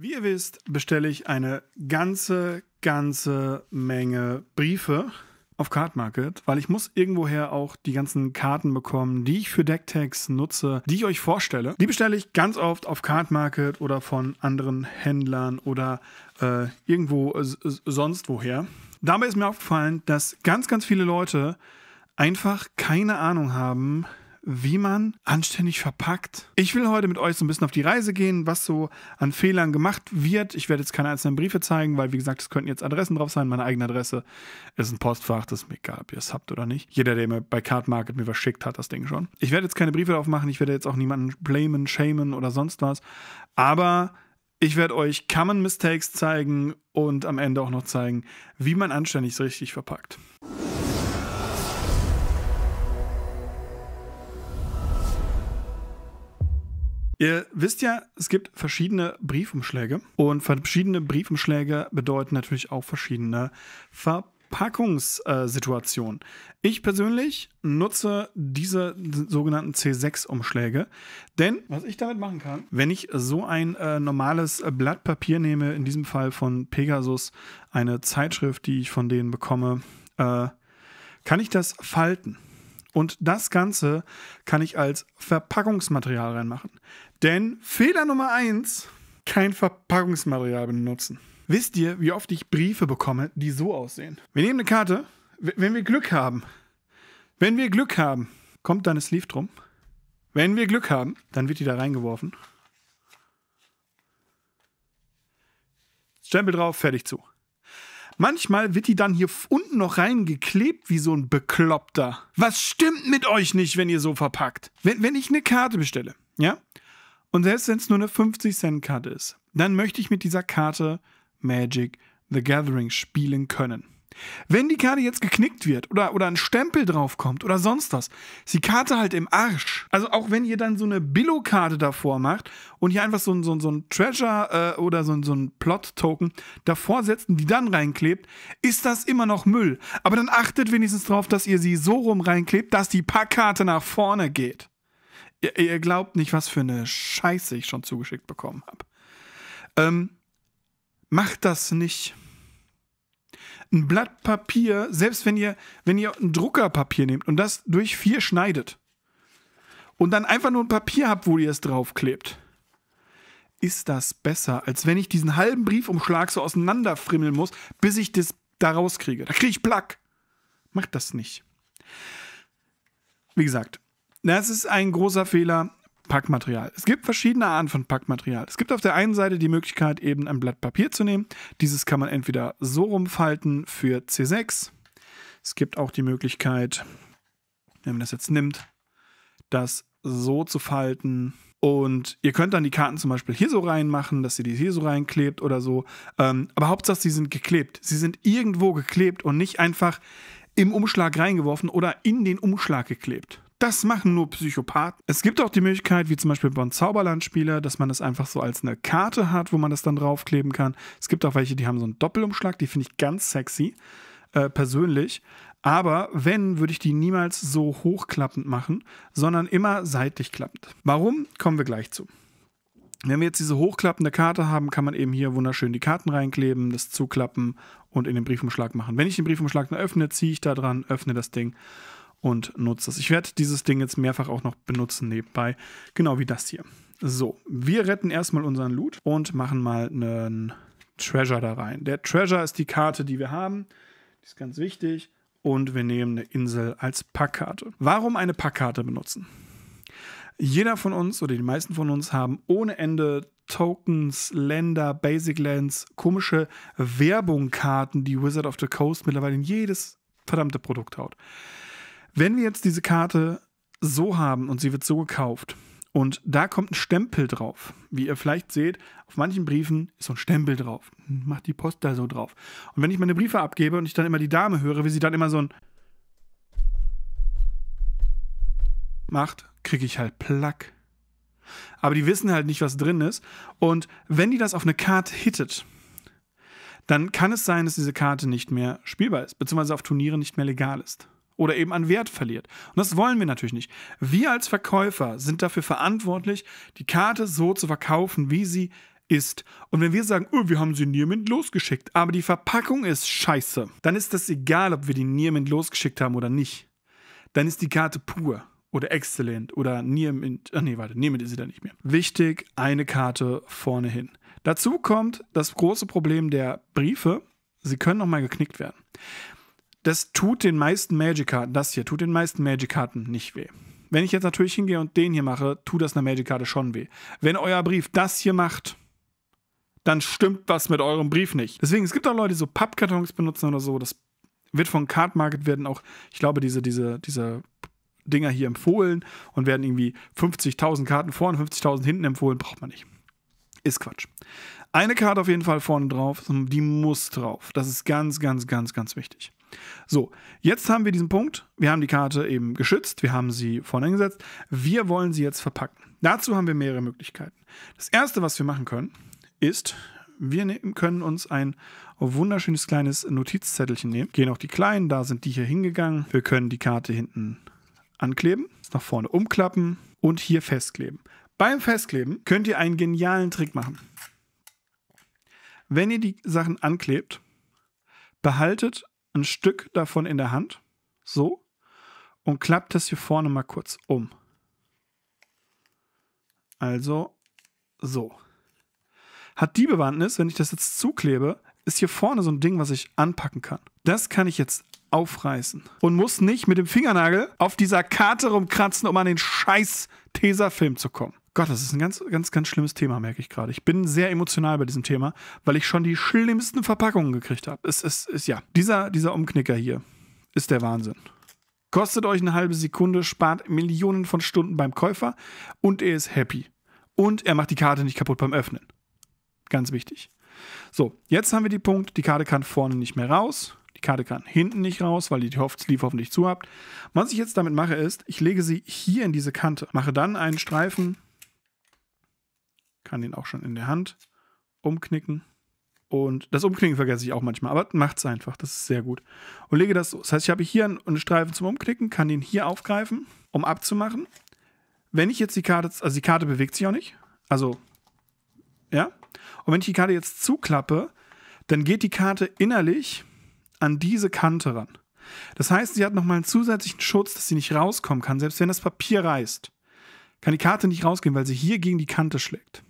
Wie ihr wisst, bestelle ich eine ganze, ganze Menge Briefe auf Card Market, weil ich muss irgendwoher auch die ganzen Karten bekommen, die ich für Decktags nutze, die ich euch vorstelle. Die bestelle ich ganz oft auf Card Market oder von anderen Händlern oder äh, irgendwo äh, sonst woher. Dabei ist mir aufgefallen, dass ganz, ganz viele Leute einfach keine Ahnung haben, wie man anständig verpackt. Ich will heute mit euch so ein bisschen auf die Reise gehen, was so an Fehlern gemacht wird. Ich werde jetzt keine einzelnen Briefe zeigen, weil wie gesagt, es könnten jetzt Adressen drauf sein. Meine eigene Adresse ist ein Postfach, das ist mir egal, ob ihr es habt oder nicht. Jeder, der mir bei Card Market mir was schickt, hat das Ding schon. Ich werde jetzt keine Briefe drauf machen, ich werde jetzt auch niemanden blamen, shamen oder sonst was. Aber ich werde euch Common Mistakes zeigen und am Ende auch noch zeigen, wie man anständig es richtig verpackt. Ihr wisst ja, es gibt verschiedene Briefumschläge und verschiedene Briefumschläge bedeuten natürlich auch verschiedene Verpackungssituationen. Ich persönlich nutze diese sogenannten C6-Umschläge, denn was ich damit machen kann, wenn ich so ein äh, normales Blatt Papier nehme, in diesem Fall von Pegasus, eine Zeitschrift, die ich von denen bekomme, äh, kann ich das falten. Und das Ganze kann ich als Verpackungsmaterial reinmachen. Denn Fehler Nummer eins: kein Verpackungsmaterial benutzen. Wisst ihr, wie oft ich Briefe bekomme, die so aussehen? Wir nehmen eine Karte, wenn wir Glück haben. Wenn wir Glück haben, kommt deine Sleeve drum. Wenn wir Glück haben, dann wird die da reingeworfen. Stempel drauf, fertig zu. Manchmal wird die dann hier unten noch reingeklebt wie so ein Bekloppter. Was stimmt mit euch nicht, wenn ihr so verpackt? Wenn, wenn ich eine Karte bestelle, ja? Und selbst wenn es nur eine 50-Cent-Karte ist, dann möchte ich mit dieser Karte Magic the Gathering spielen können. Wenn die Karte jetzt geknickt wird oder, oder ein Stempel draufkommt oder sonst was, ist die Karte halt im Arsch. Also auch wenn ihr dann so eine Billo-Karte davor macht und hier einfach so ein, so ein, so ein Treasure äh, oder so ein, so ein Plot-Token davor setzt und die dann reinklebt, ist das immer noch Müll. Aber dann achtet wenigstens darauf, dass ihr sie so rum reinklebt, dass die Packkarte nach vorne geht. Ihr, ihr glaubt nicht, was für eine Scheiße ich schon zugeschickt bekommen habe. Ähm, macht das nicht ein Blatt Papier, selbst wenn ihr, wenn ihr ein Druckerpapier nehmt und das durch vier schneidet und dann einfach nur ein Papier habt, wo ihr es draufklebt, ist das besser, als wenn ich diesen halben Briefumschlag so auseinanderfrimmeln muss, bis ich das da rauskriege. Da kriege ich Plack. Macht das nicht. Wie gesagt, das ist ein großer Fehler. Packmaterial. Es gibt verschiedene Arten von Packmaterial. Es gibt auf der einen Seite die Möglichkeit, eben ein Blatt Papier zu nehmen. Dieses kann man entweder so rumfalten für C6. Es gibt auch die Möglichkeit, wenn man das jetzt nimmt, das so zu falten. Und ihr könnt dann die Karten zum Beispiel hier so reinmachen, dass ihr die hier so reinklebt oder so. Ähm, aber Hauptsache, sie sind geklebt. Sie sind irgendwo geklebt und nicht einfach im Umschlag reingeworfen oder in den Umschlag geklebt. Das machen nur Psychopathen. Es gibt auch die Möglichkeit, wie zum Beispiel beim Zauberland-Spieler, dass man das einfach so als eine Karte hat, wo man das dann draufkleben kann. Es gibt auch welche, die haben so einen Doppelumschlag, die finde ich ganz sexy, äh, persönlich. Aber wenn, würde ich die niemals so hochklappend machen, sondern immer seitlich klappend. Warum? Kommen wir gleich zu. Wenn wir jetzt diese hochklappende Karte haben, kann man eben hier wunderschön die Karten reinkleben, das zuklappen und in den Briefumschlag machen. Wenn ich den Briefumschlag öffne, ziehe ich da dran, öffne das Ding und nutze das. Ich werde dieses Ding jetzt mehrfach auch noch benutzen nebenbei, genau wie das hier. So, wir retten erstmal unseren Loot und machen mal einen Treasure da rein. Der Treasure ist die Karte, die wir haben. Die ist ganz wichtig. Und wir nehmen eine Insel als Packkarte. Warum eine Packkarte benutzen? Jeder von uns oder die meisten von uns haben ohne Ende Tokens, Länder, Basic Lands, komische Werbungkarten, die Wizard of the Coast mittlerweile in jedes verdammte Produkt haut. Wenn wir jetzt diese Karte so haben und sie wird so gekauft und da kommt ein Stempel drauf, wie ihr vielleicht seht, auf manchen Briefen ist so ein Stempel drauf, macht die Post da so drauf. Und wenn ich meine Briefe abgebe und ich dann immer die Dame höre, wie sie dann immer so ein macht, kriege ich halt Plack. Aber die wissen halt nicht, was drin ist. Und wenn die das auf eine Karte hittet, dann kann es sein, dass diese Karte nicht mehr spielbar ist, beziehungsweise auf Turnieren nicht mehr legal ist oder eben an Wert verliert. Und das wollen wir natürlich nicht. Wir als Verkäufer sind dafür verantwortlich, die Karte so zu verkaufen, wie sie ist. Und wenn wir sagen, oh, wir haben sie Niermint losgeschickt, aber die Verpackung ist scheiße, dann ist das egal, ob wir die Niermint losgeschickt haben oder nicht. Dann ist die Karte pur oder exzellent oder Niermint. Ach äh, nee, warte, Niermint ist sie dann nicht mehr. Wichtig, eine Karte vorne hin. Dazu kommt das große Problem der Briefe. Sie können nochmal geknickt werden. Das tut den meisten Magic-Karten, das hier tut den meisten Magic-Karten nicht weh. Wenn ich jetzt natürlich hingehe und den hier mache, tut das einer Magic-Karte schon weh. Wenn euer Brief das hier macht, dann stimmt was mit eurem Brief nicht. Deswegen, es gibt auch Leute, die so Pappkartons benutzen oder so. Das wird von Card Market werden auch, ich glaube, diese, diese, diese Dinger hier empfohlen und werden irgendwie 50.000 Karten vorne, 50.000 hinten empfohlen. Braucht man nicht. Ist Quatsch. Eine Karte auf jeden Fall vorne drauf, die muss drauf. Das ist ganz, ganz, ganz, ganz wichtig. So, jetzt haben wir diesen Punkt. Wir haben die Karte eben geschützt, wir haben sie vorne gesetzt. Wir wollen sie jetzt verpacken. Dazu haben wir mehrere Möglichkeiten. Das erste, was wir machen können, ist, wir können uns ein wunderschönes kleines Notizzettelchen nehmen. Gehen auch die kleinen, da sind die hier hingegangen. Wir können die Karte hinten ankleben, nach vorne umklappen und hier festkleben. Beim Festkleben könnt ihr einen genialen Trick machen. Wenn ihr die Sachen anklebt, behaltet ein Stück davon in der Hand, so, und klappt das hier vorne mal kurz um. Also so. Hat die Bewandtnis, wenn ich das jetzt zuklebe, ist hier vorne so ein Ding, was ich anpacken kann. Das kann ich jetzt aufreißen und muss nicht mit dem Fingernagel auf dieser Karte rumkratzen, um an den scheiß Tesafilm zu kommen. Gott, das ist ein ganz, ganz, ganz schlimmes Thema, merke ich gerade. Ich bin sehr emotional bei diesem Thema, weil ich schon die schlimmsten Verpackungen gekriegt habe. Es ist, ist, ja, dieser, dieser Umknicker hier ist der Wahnsinn. Kostet euch eine halbe Sekunde, spart Millionen von Stunden beim Käufer und er ist happy. Und er macht die Karte nicht kaputt beim Öffnen. Ganz wichtig. So, jetzt haben wir die Punkt, die Karte kann vorne nicht mehr raus. Die Karte kann hinten nicht raus, weil ihr die Sleeve hoffentlich zu habt. Was ich jetzt damit mache, ist, ich lege sie hier in diese Kante, mache dann einen Streifen kann den auch schon in der Hand umknicken. Und das Umknicken vergesse ich auch manchmal, aber macht es einfach. Das ist sehr gut. Und lege das so. Das heißt, ich habe hier einen Streifen zum Umknicken, kann den hier aufgreifen, um abzumachen. Wenn ich jetzt die Karte, also die Karte bewegt sich auch nicht. Also, ja. Und wenn ich die Karte jetzt zuklappe, dann geht die Karte innerlich an diese Kante ran. Das heißt, sie hat nochmal einen zusätzlichen Schutz, dass sie nicht rauskommen kann. Selbst wenn das Papier reißt, kann die Karte nicht rausgehen, weil sie hier gegen die Kante schlägt.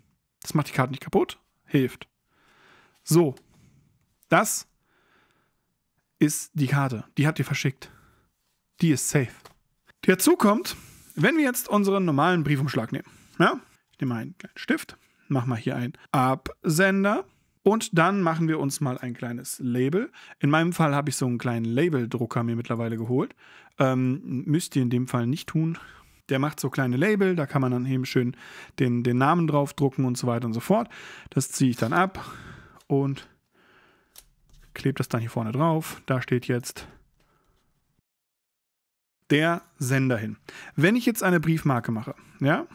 Das macht die Karte nicht kaputt, hilft. So, das ist die Karte. Die habt ihr verschickt. Die ist safe. Die dazu kommt, wenn wir jetzt unseren normalen Briefumschlag nehmen. Ja? Ich nehme einen kleinen Stift, mache mal hier einen Absender und dann machen wir uns mal ein kleines Label. In meinem Fall habe ich so einen kleinen Label-Drucker mir mittlerweile geholt. Ähm, müsst ihr in dem Fall nicht tun der macht so kleine Label, da kann man dann eben schön den, den Namen draufdrucken und so weiter und so fort. Das ziehe ich dann ab und klebe das dann hier vorne drauf. Da steht jetzt der Sender hin. Wenn ich jetzt eine Briefmarke mache, ja,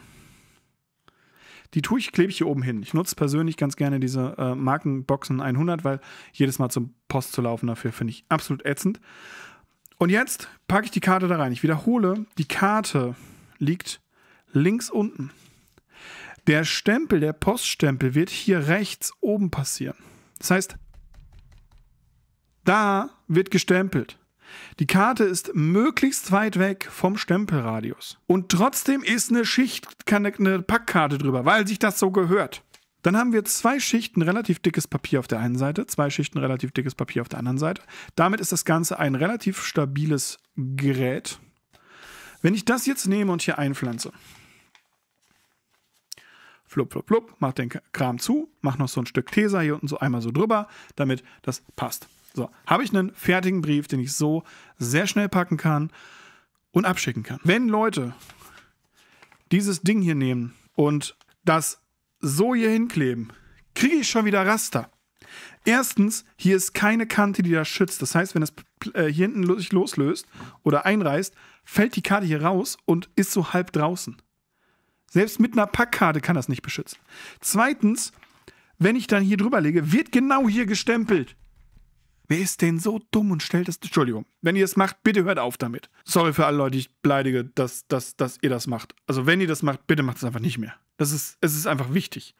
die tue ich, klebe ich hier oben hin. Ich nutze persönlich ganz gerne diese äh, Markenboxen 100, weil jedes Mal zum Post zu laufen dafür finde ich absolut ätzend. Und jetzt packe ich die Karte da rein. Ich wiederhole, die Karte liegt links unten. Der Stempel, der Poststempel wird hier rechts oben passieren. Das heißt, da wird gestempelt. Die Karte ist möglichst weit weg vom Stempelradius. Und trotzdem ist eine Schicht, eine Packkarte drüber, weil sich das so gehört. Dann haben wir zwei Schichten relativ dickes Papier auf der einen Seite, zwei Schichten relativ dickes Papier auf der anderen Seite. Damit ist das Ganze ein relativ stabiles Gerät. Wenn ich das jetzt nehme und hier einpflanze, flup, flup, flup, mach den Kram zu, mach noch so ein Stück Tesa hier unten so einmal so drüber, damit das passt. So, habe ich einen fertigen Brief, den ich so sehr schnell packen kann und abschicken kann. Wenn Leute dieses Ding hier nehmen und das so hier hinkleben, kriege ich schon wieder Raster. Erstens, hier ist keine Kante, die das schützt. Das heißt, wenn das äh, hier hinten sich loslöst oder einreißt, fällt die Karte hier raus und ist so halb draußen. Selbst mit einer Packkarte kann das nicht beschützen. Zweitens, wenn ich dann hier drüber lege, wird genau hier gestempelt. Wer ist denn so dumm und stellt das. Entschuldigung, wenn ihr es macht, bitte hört auf damit. Sorry für alle Leute, die ich beleidige, dass, dass, dass ihr das macht. Also, wenn ihr das macht, bitte macht es einfach nicht mehr. Das ist, es ist einfach wichtig.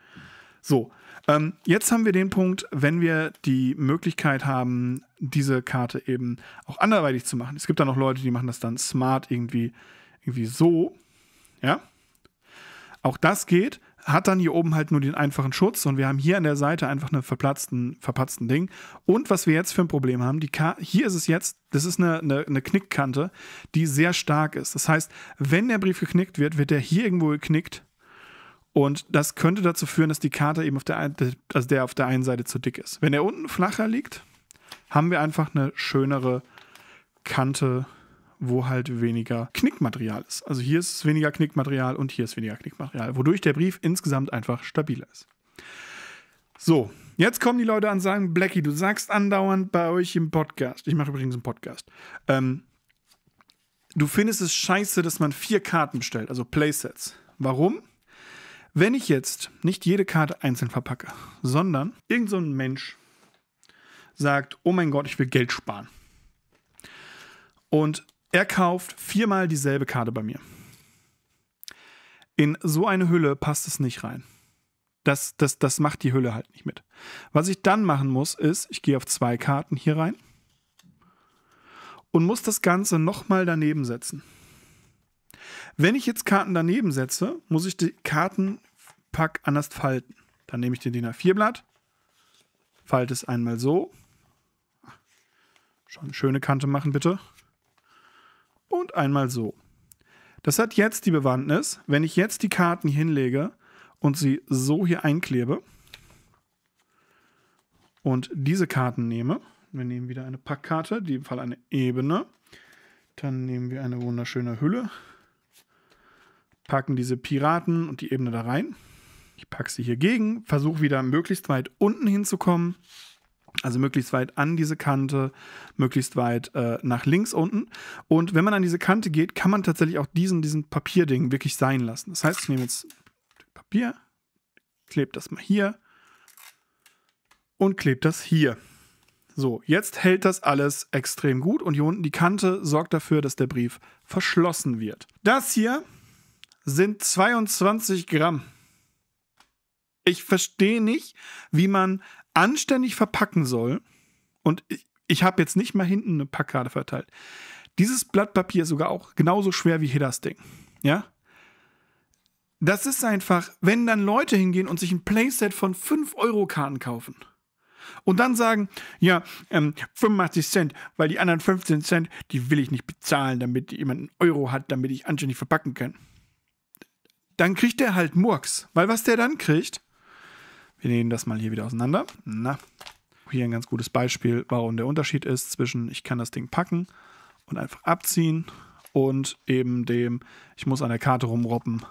So, ähm, jetzt haben wir den Punkt, wenn wir die Möglichkeit haben, diese Karte eben auch anderweitig zu machen. Es gibt da noch Leute, die machen das dann smart irgendwie, irgendwie so. Ja. Auch das geht, hat dann hier oben halt nur den einfachen Schutz und wir haben hier an der Seite einfach einen verplatzten, verpatzten Ding. Und was wir jetzt für ein Problem haben, die Karte, hier ist es jetzt, das ist eine, eine, eine Knickkante, die sehr stark ist. Das heißt, wenn der Brief geknickt wird, wird der hier irgendwo geknickt und das könnte dazu führen, dass die Karte eben auf der, ein, also der auf der einen Seite zu dick ist. Wenn er unten flacher liegt, haben wir einfach eine schönere Kante, wo halt weniger Knickmaterial ist. Also hier ist weniger Knickmaterial und hier ist weniger Knickmaterial, wodurch der Brief insgesamt einfach stabiler ist. So, jetzt kommen die Leute an und sagen, Blackie, du sagst andauernd bei euch im Podcast, ich mache übrigens einen Podcast, ähm, du findest es scheiße, dass man vier Karten bestellt, also Playsets. Warum? Wenn ich jetzt nicht jede Karte einzeln verpacke, sondern irgendein so Mensch sagt, oh mein Gott, ich will Geld sparen. Und er kauft viermal dieselbe Karte bei mir. In so eine Hülle passt es nicht rein. Das, das, das macht die Hülle halt nicht mit. Was ich dann machen muss, ist, ich gehe auf zwei Karten hier rein und muss das Ganze nochmal daneben setzen. Wenn ich jetzt Karten daneben setze, muss ich die Kartenpack anders falten. Dann nehme ich den DIN A4-Blatt, falte es einmal so. Schon eine schöne Kante machen, bitte. Und einmal so. Das hat jetzt die Bewandtnis, wenn ich jetzt die Karten hier hinlege und sie so hier einklebe und diese Karten nehme, wir nehmen wieder eine Packkarte, in dem Fall eine Ebene, dann nehmen wir eine wunderschöne Hülle, packen diese Piraten und die Ebene da rein. Ich packe sie hier gegen, versuche wieder möglichst weit unten hinzukommen. Also möglichst weit an diese Kante, möglichst weit äh, nach links unten. Und wenn man an diese Kante geht, kann man tatsächlich auch diesen, diesen Papierding wirklich sein lassen. Das heißt, ich nehme jetzt Papier, klebe das mal hier und klebe das hier. So, jetzt hält das alles extrem gut und hier unten die Kante sorgt dafür, dass der Brief verschlossen wird. Das hier sind 22 Gramm. Ich verstehe nicht, wie man anständig verpacken soll. Und ich, ich habe jetzt nicht mal hinten eine Packkarte verteilt. Dieses Blatt Papier ist sogar auch genauso schwer wie hier das Ding. Ja? Das ist einfach, wenn dann Leute hingehen und sich ein Playset von 5-Euro-Karten kaufen und dann sagen, ja, ähm, 85 Cent, weil die anderen 15 Cent, die will ich nicht bezahlen, damit jemand einen Euro hat, damit ich anständig verpacken kann dann kriegt der halt Murks. Weil was der dann kriegt, wir nehmen das mal hier wieder auseinander. Na, hier ein ganz gutes Beispiel, warum der Unterschied ist zwischen ich kann das Ding packen und einfach abziehen und eben dem, ich muss an der Karte rumroppen,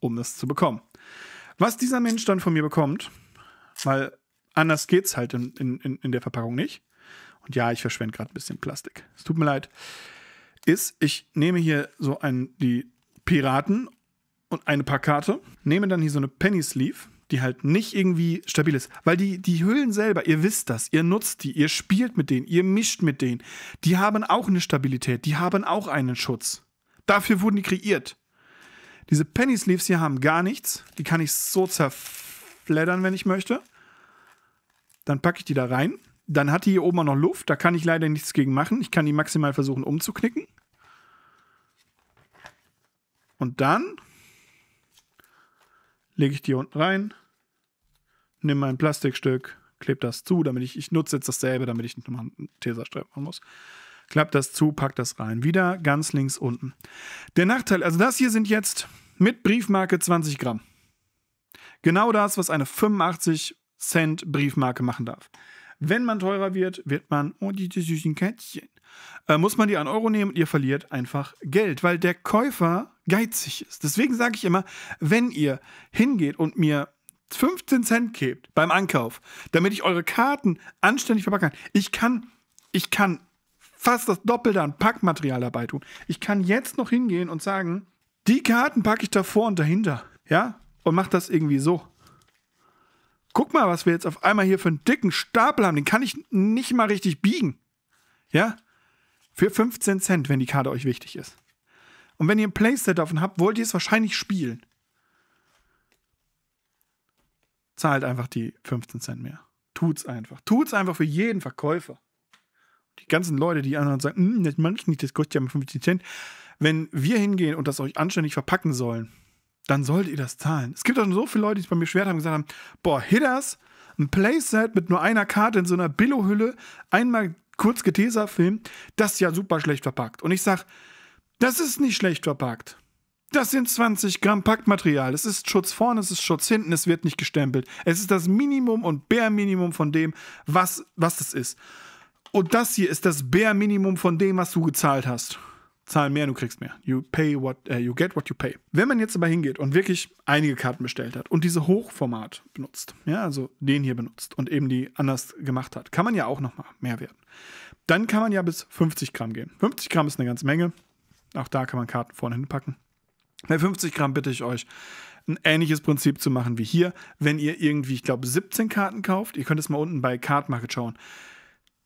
um das zu bekommen. Was dieser Mensch dann von mir bekommt, weil anders geht es halt in, in, in der Verpackung nicht. Und ja, ich verschwende gerade ein bisschen Plastik. Es tut mir leid. Ist, ich nehme hier so einen, die Piraten und eine Packkarte, nehme dann hier so eine Penny Sleeve, die halt nicht irgendwie stabil ist. Weil die, die Hüllen selber, ihr wisst das, ihr nutzt die, ihr spielt mit denen, ihr mischt mit denen. Die haben auch eine Stabilität, die haben auch einen Schutz. Dafür wurden die kreiert. Diese Penny Sleeves hier haben gar nichts. Die kann ich so zerfleddern, wenn ich möchte. Dann packe ich die da rein. Dann hat die hier oben auch noch Luft. Da kann ich leider nichts gegen machen. Ich kann die maximal versuchen umzuknicken. Und dann lege ich die unten rein, nehme mein Plastikstück, klebe das zu, damit ich, ich nutze jetzt dasselbe, damit ich nicht nochmal einen Teserstreifen machen muss. Klappt das zu, packt das rein. Wieder ganz links unten. Der Nachteil, also das hier sind jetzt mit Briefmarke 20 Gramm. Genau das, was eine 85 Cent Briefmarke machen darf. Wenn man teurer wird, wird man, oh, diese süßen Kätzchen, äh, muss man die an Euro nehmen und ihr verliert einfach Geld, weil der Käufer geizig ist. Deswegen sage ich immer, wenn ihr hingeht und mir 15 Cent gebt beim Ankauf, damit ich eure Karten anständig verpacken kann, ich kann, ich kann fast das Doppelte an Packmaterial dabei tun. Ich kann jetzt noch hingehen und sagen, die Karten packe ich davor und dahinter. Ja? Und mach das irgendwie so. Guck mal, was wir jetzt auf einmal hier für einen dicken Stapel haben. Den kann ich nicht mal richtig biegen. Ja? Für 15 Cent, wenn die Karte euch wichtig ist. Und wenn ihr ein Playset davon habt, wollt ihr es wahrscheinlich spielen. Zahlt einfach die 15 Cent mehr. Tut's einfach. Tut's einfach für jeden Verkäufer. Die ganzen Leute, die anderen sagen, hm, das mag ich nicht, das kostet ja 15 Cent. Wenn wir hingehen und das euch anständig verpacken sollen, dann sollt ihr das zahlen. Es gibt auch schon so viele Leute, die es bei mir schwer haben, gesagt haben, boah, Hitters, ein Playset mit nur einer Karte in so einer Billo-Hülle, einmal kurz getesert Film, das ist ja super schlecht verpackt. Und ich sage, das ist nicht schlecht verpackt. Das sind 20 Gramm Packmaterial. Es ist Schutz vorne, es ist Schutz hinten, es wird nicht gestempelt. Es ist das Minimum und Bärminimum von dem, was, was das ist. Und das hier ist das Bärminimum von dem, was du gezahlt hast. Zahl mehr, du kriegst mehr. You pay what, uh, you get what you pay. Wenn man jetzt aber hingeht und wirklich einige Karten bestellt hat und diese Hochformat benutzt, ja, also den hier benutzt und eben die anders gemacht hat, kann man ja auch nochmal mehr werden. Dann kann man ja bis 50 Gramm gehen. 50 Gramm ist eine ganze Menge. Auch da kann man Karten vorne hinpacken. Bei 50 Gramm bitte ich euch, ein ähnliches Prinzip zu machen wie hier. Wenn ihr irgendwie, ich glaube, 17 Karten kauft, ihr könnt es mal unten bei Card Market schauen,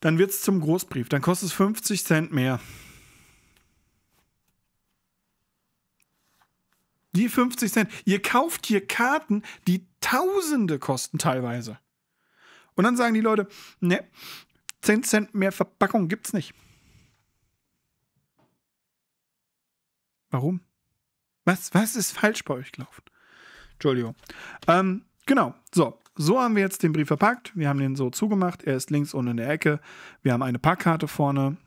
dann wird es zum Großbrief. Dann kostet es 50 Cent mehr. Die 50 Cent. Ihr kauft hier Karten, die Tausende kosten teilweise. Und dann sagen die Leute, ne, 10 Cent mehr Verpackung gibt's nicht. Warum? Was, was ist falsch bei euch gelaufen? Entschuldigung. Ähm, genau, so. So haben wir jetzt den Brief verpackt. Wir haben den so zugemacht. Er ist links unten in der Ecke. Wir haben eine Packkarte vorne.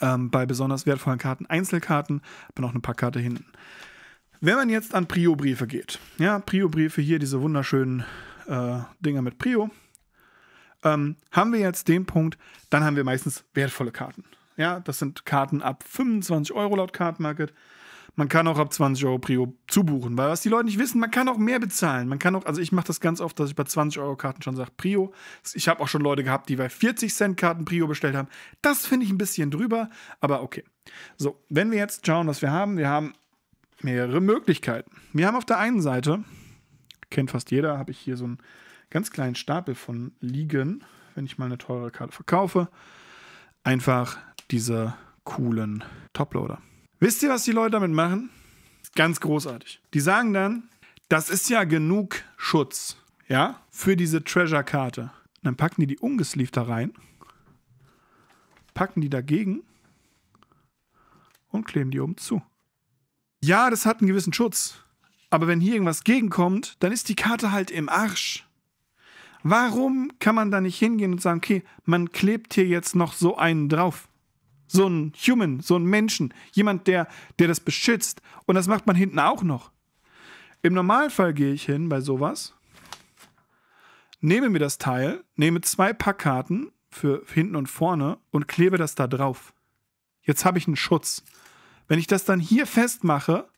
Ähm, bei besonders wertvollen Karten Einzelkarten, aber noch eine Packkarte hinten. Wenn man jetzt an Prio-Briefe geht, ja, Prio-Briefe hier, diese wunderschönen äh, Dinger mit Prio, ähm, haben wir jetzt den Punkt, dann haben wir meistens wertvolle Karten. Ja, das sind Karten ab 25 Euro laut Kartenmarket. Man kann auch ab 20 Euro Prio zubuchen, weil was die Leute nicht wissen, man kann auch mehr bezahlen. Man kann auch, also ich mache das ganz oft, dass ich bei 20 Euro Karten schon sage Prio. Ich habe auch schon Leute gehabt, die bei 40 Cent Karten Prio bestellt haben. Das finde ich ein bisschen drüber, aber okay. So, wenn wir jetzt schauen, was wir haben, wir haben mehrere Möglichkeiten. Wir haben auf der einen Seite, kennt fast jeder, habe ich hier so einen ganz kleinen Stapel von liegen, wenn ich mal eine teure Karte verkaufe. Einfach diese coolen Toploader. Wisst ihr, was die Leute damit machen? Ganz großartig. Die sagen dann, das ist ja genug Schutz, ja, für diese Treasure-Karte. dann packen die die ungesleeved da rein, packen die dagegen und kleben die oben zu. Ja, das hat einen gewissen Schutz. Aber wenn hier irgendwas gegenkommt, dann ist die Karte halt im Arsch. Warum kann man da nicht hingehen und sagen, okay, man klebt hier jetzt noch so einen drauf? so ein Human, so ein Menschen, jemand, der, der das beschützt. Und das macht man hinten auch noch. Im Normalfall gehe ich hin bei sowas, nehme mir das Teil, nehme zwei Packkarten für hinten und vorne und klebe das da drauf. Jetzt habe ich einen Schutz. Wenn ich das dann hier festmache,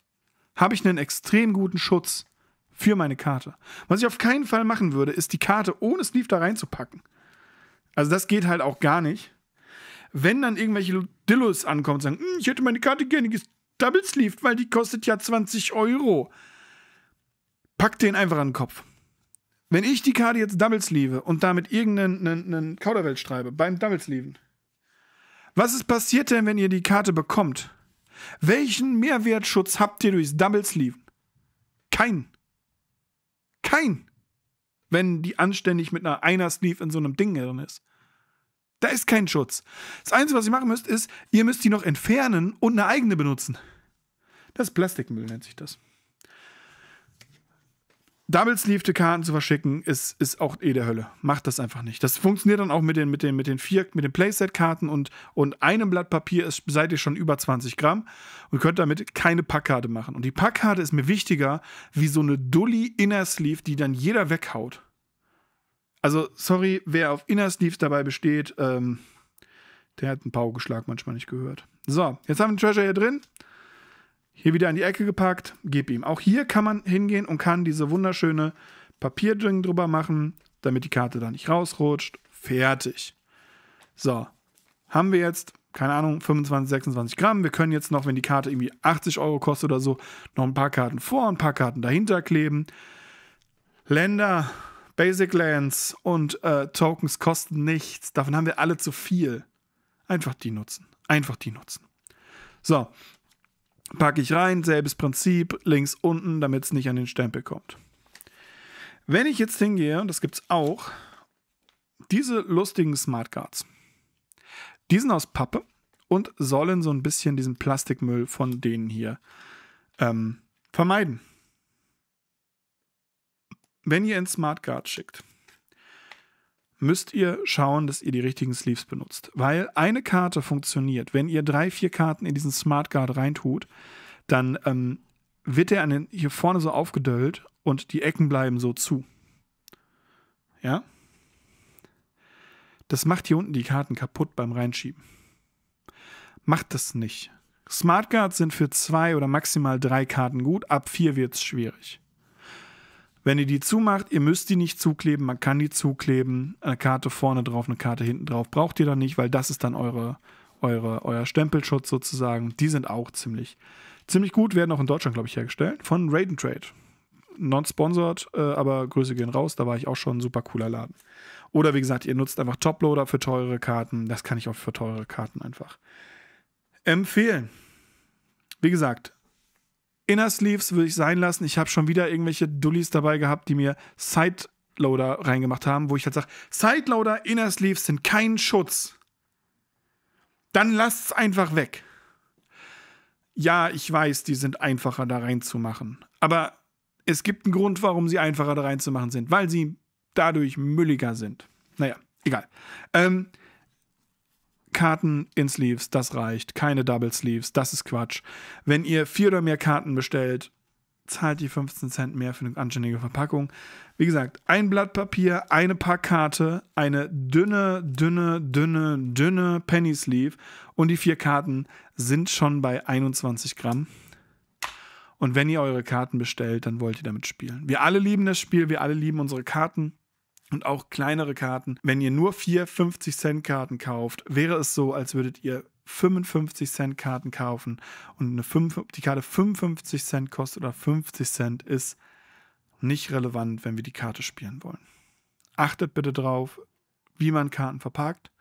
habe ich einen extrem guten Schutz für meine Karte. Was ich auf keinen Fall machen würde, ist die Karte ohne Sleeve da reinzupacken. Also das geht halt auch gar nicht wenn dann irgendwelche Dillos ankommen und sagen, hm, ich hätte meine Karte gerne Double Sleeved, weil die kostet ja 20 Euro. Pack den einfach an den Kopf. Wenn ich die Karte jetzt Double Sleeve und damit irgendeinen Kauderwelt schreibe, beim Double Sleeven, was ist passiert denn, wenn ihr die Karte bekommt? Welchen Mehrwertschutz habt ihr durchs Double Sleeve? Kein. Kein. Wenn die anständig mit einer Einer Sleeve in so einem Ding drin ist. Da ist kein Schutz. Das Einzige, was ihr machen müsst, ist, ihr müsst die noch entfernen und eine eigene benutzen. Das ist Plastikmüll nennt sich das. Double-sleeved Karten zu verschicken, ist, ist auch eh der Hölle. Macht das einfach nicht. Das funktioniert dann auch mit den, mit den, mit den vier, mit den Playset-Karten und, und einem Blatt Papier ist, seid ihr schon über 20 Gramm und könnt damit keine Packkarte machen. Und die Packkarte ist mir wichtiger wie so eine Dully Inner Sleeve, die dann jeder weghaut. Also, sorry, wer auf Inner Sleeves dabei besteht, ähm, der hat einen Paukenschlag manchmal nicht gehört. So, jetzt haben wir den Treasure hier drin. Hier wieder in die Ecke gepackt, gib ihm. Auch hier kann man hingehen und kann diese wunderschöne Papierdring drüber machen, damit die Karte da nicht rausrutscht. Fertig. So, haben wir jetzt, keine Ahnung, 25, 26 Gramm. Wir können jetzt noch, wenn die Karte irgendwie 80 Euro kostet oder so, noch ein paar Karten vor, und ein paar Karten dahinter kleben. Länder Basic Lands und äh, Tokens kosten nichts. Davon haben wir alle zu viel. Einfach die nutzen. Einfach die nutzen. So, packe ich rein, selbes Prinzip, links unten, damit es nicht an den Stempel kommt. Wenn ich jetzt hingehe, und das gibt es auch, diese lustigen Smart Guards. Die sind aus Pappe und sollen so ein bisschen diesen Plastikmüll von denen hier ähm, vermeiden. Wenn ihr in Smart Guard schickt, müsst ihr schauen, dass ihr die richtigen Sleeves benutzt. Weil eine Karte funktioniert. Wenn ihr drei, vier Karten in diesen Smart Guard reintut, dann ähm, wird der an den, hier vorne so aufgedöllt und die Ecken bleiben so zu. Ja? Das macht hier unten die Karten kaputt beim Reinschieben. Macht das nicht. Smart Guards sind für zwei oder maximal drei Karten gut, ab vier wird es schwierig. Wenn ihr die zumacht, ihr müsst die nicht zukleben, man kann die zukleben, eine Karte vorne drauf, eine Karte hinten drauf, braucht ihr dann nicht, weil das ist dann eure, eure, euer Stempelschutz sozusagen. Die sind auch ziemlich, ziemlich gut, werden auch in Deutschland, glaube ich, hergestellt, von Raiden Trade. Non-sponsored, äh, aber Grüße gehen raus, da war ich auch schon ein super cooler Laden. Oder wie gesagt, ihr nutzt einfach Toploader für teure Karten, das kann ich auch für teure Karten einfach empfehlen. Wie gesagt, Inner Sleeves würde ich sein lassen. Ich habe schon wieder irgendwelche Dullis dabei gehabt, die mir Sideloader reingemacht haben, wo ich halt sage, Sideloader, Inner Sleeves sind kein Schutz. Dann lasst es einfach weg. Ja, ich weiß, die sind einfacher da reinzumachen. Aber es gibt einen Grund, warum sie einfacher da reinzumachen sind, weil sie dadurch mülliger sind. Naja, egal. Ähm, Karten in Sleeves, das reicht. Keine Double Sleeves, das ist Quatsch. Wenn ihr vier oder mehr Karten bestellt, zahlt die 15 Cent mehr für eine anständige Verpackung. Wie gesagt, ein Blatt Papier, eine Packkarte, eine dünne, dünne, dünne, dünne Penny Sleeve und die vier Karten sind schon bei 21 Gramm. Und wenn ihr eure Karten bestellt, dann wollt ihr damit spielen. Wir alle lieben das Spiel, wir alle lieben unsere Karten und auch kleinere Karten. Wenn ihr nur vier 50-Cent-Karten kauft, wäre es so, als würdet ihr 55 Cent Karten kaufen und eine 5, die Karte 55 Cent kostet oder 50 Cent ist nicht relevant, wenn wir die Karte spielen wollen. Achtet bitte drauf, wie man Karten verpackt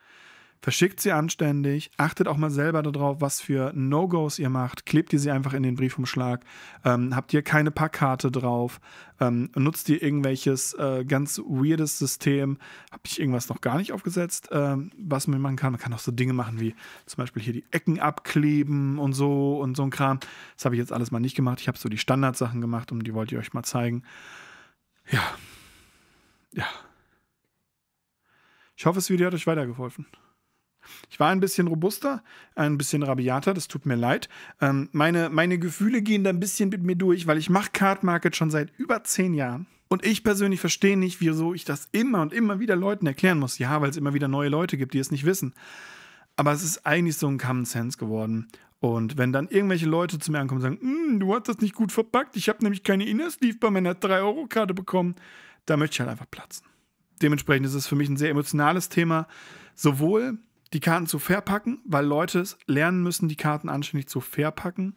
Verschickt sie anständig, achtet auch mal selber darauf, was für No-Gos ihr macht, klebt ihr sie einfach in den Briefumschlag, ähm, habt ihr keine Packkarte drauf, ähm, nutzt ihr irgendwelches äh, ganz weirdes System, habe ich irgendwas noch gar nicht aufgesetzt, ähm, was man machen kann. Man kann auch so Dinge machen wie zum Beispiel hier die Ecken abkleben und so und so ein Kram. Das habe ich jetzt alles mal nicht gemacht. Ich habe so die Standardsachen gemacht und die wollte ich euch mal zeigen. Ja. Ja. Ich hoffe, das Video hat euch weitergeholfen. Ich war ein bisschen robuster, äh, ein bisschen rabiater, das tut mir leid. Ähm, meine, meine Gefühle gehen da ein bisschen mit mir durch, weil ich mache Card Market schon seit über zehn Jahren. Und ich persönlich verstehe nicht, wieso ich das immer und immer wieder Leuten erklären muss. Ja, weil es immer wieder neue Leute gibt, die es nicht wissen. Aber es ist eigentlich so ein Common Sense geworden. Und wenn dann irgendwelche Leute zu mir ankommen und sagen, hm, du hast das nicht gut verpackt, ich habe nämlich keine Inner Sleeve bei meiner 3-Euro-Karte bekommen, da möchte ich halt einfach platzen. Dementsprechend ist es für mich ein sehr emotionales Thema, sowohl die Karten zu verpacken, weil Leute lernen müssen, die Karten anständig zu verpacken.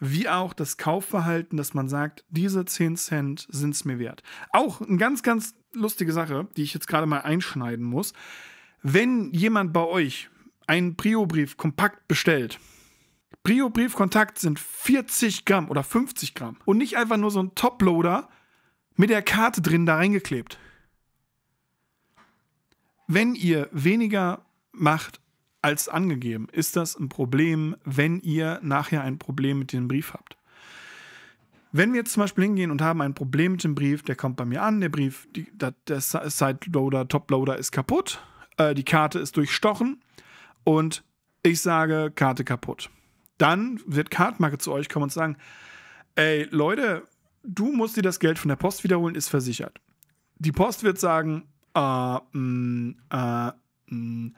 Wie auch das Kaufverhalten, dass man sagt, diese 10 Cent sind es mir wert. Auch eine ganz, ganz lustige Sache, die ich jetzt gerade mal einschneiden muss. Wenn jemand bei euch einen Priobrief kompakt bestellt, prio brief sind 40 Gramm oder 50 Gramm und nicht einfach nur so ein Toploader mit der Karte drin da reingeklebt. Wenn ihr weniger macht als angegeben. Ist das ein Problem, wenn ihr nachher ein Problem mit dem Brief habt? Wenn wir jetzt zum Beispiel hingehen und haben ein Problem mit dem Brief, der kommt bei mir an, der Brief, die, der, der Sideloader, Toploader ist kaputt, äh, die Karte ist durchstochen und ich sage Karte kaputt. Dann wird Kartmarke zu euch kommen und sagen, ey Leute, du musst dir das Geld von der Post wiederholen, ist versichert. Die Post wird sagen, äh, ah, mh, mm, äh, ah, mh, mm,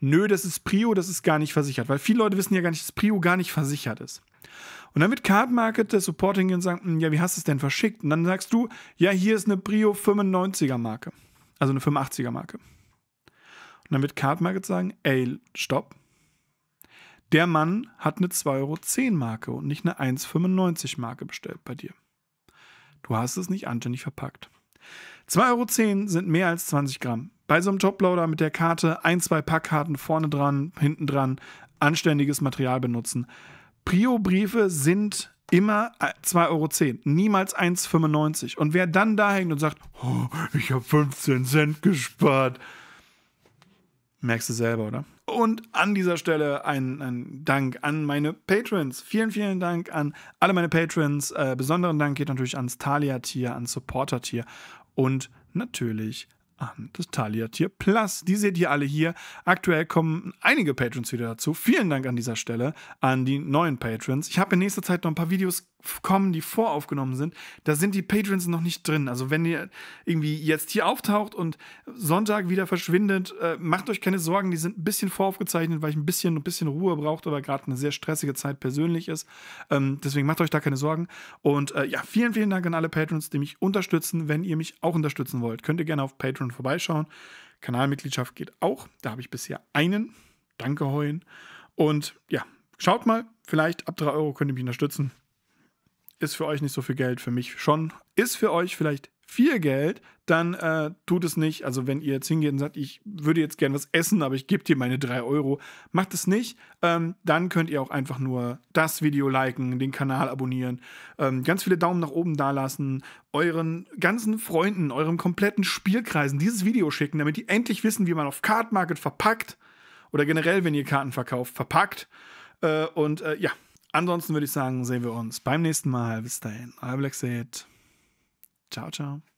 nö, das ist Prio, das ist gar nicht versichert. Weil viele Leute wissen ja gar nicht, dass Prio gar nicht versichert ist. Und dann wird Card Market, der Supporting hingehen und sagen, hm, ja, wie hast du es denn verschickt? Und dann sagst du, ja, hier ist eine Prio 95er Marke. Also eine 85er Marke. Und dann wird Card Market sagen, ey, stopp. Der Mann hat eine 2,10 Euro Marke und nicht eine 1,95 Marke bestellt bei dir. Du hast es nicht anständig verpackt. 2,10 Euro sind mehr als 20 Gramm bei so einem Toploader mit der Karte ein, zwei Packkarten vorne dran, hinten dran, anständiges Material benutzen. Prio-Briefe sind immer 2,10 äh, Euro, niemals 1,95. Euro. Und wer dann da hängt und sagt, oh, ich habe 15 Cent gespart, merkst du selber, oder? Und an dieser Stelle ein, ein, Dank an meine Patrons. Vielen, vielen Dank an alle meine Patrons. Äh, besonderen Dank geht natürlich ans thalia tier ans Supporter-Tier und natürlich an das Taliatier Plus. Die seht ihr alle hier. Aktuell kommen einige Patrons wieder dazu. Vielen Dank an dieser Stelle an die neuen Patrons. Ich habe in nächster Zeit noch ein paar Videos kommen, die voraufgenommen sind. Da sind die Patrons noch nicht drin. Also wenn ihr irgendwie jetzt hier auftaucht und Sonntag wieder verschwindet, äh, macht euch keine Sorgen. Die sind ein bisschen voraufgezeichnet, weil ich ein bisschen, ein bisschen Ruhe brauche oder gerade eine sehr stressige Zeit persönlich ist. Ähm, deswegen macht euch da keine Sorgen. Und äh, ja, vielen, vielen Dank an alle Patrons, die mich unterstützen. Wenn ihr mich auch unterstützen wollt, könnt ihr gerne auf Patreon und vorbeischauen. Kanalmitgliedschaft geht auch. Da habe ich bisher einen. Danke, Heuen. Und ja, schaut mal, vielleicht ab 3 Euro könnt ihr mich unterstützen. Ist für euch nicht so viel Geld, für mich schon. Ist für euch vielleicht viel Geld, dann äh, tut es nicht. Also wenn ihr jetzt hingeht und sagt, ich würde jetzt gern was essen, aber ich gebe dir meine 3 Euro, macht es nicht. Ähm, dann könnt ihr auch einfach nur das Video liken, den Kanal abonnieren, ähm, ganz viele Daumen nach oben dalassen, euren ganzen Freunden, eurem kompletten Spielkreisen dieses Video schicken, damit die endlich wissen, wie man auf Card Market verpackt oder generell, wenn ihr Karten verkauft, verpackt. Äh, und äh, ja, ansonsten würde ich sagen, sehen wir uns beim nächsten Mal. Bis dahin, euer Black Seed. Ciao, ciao.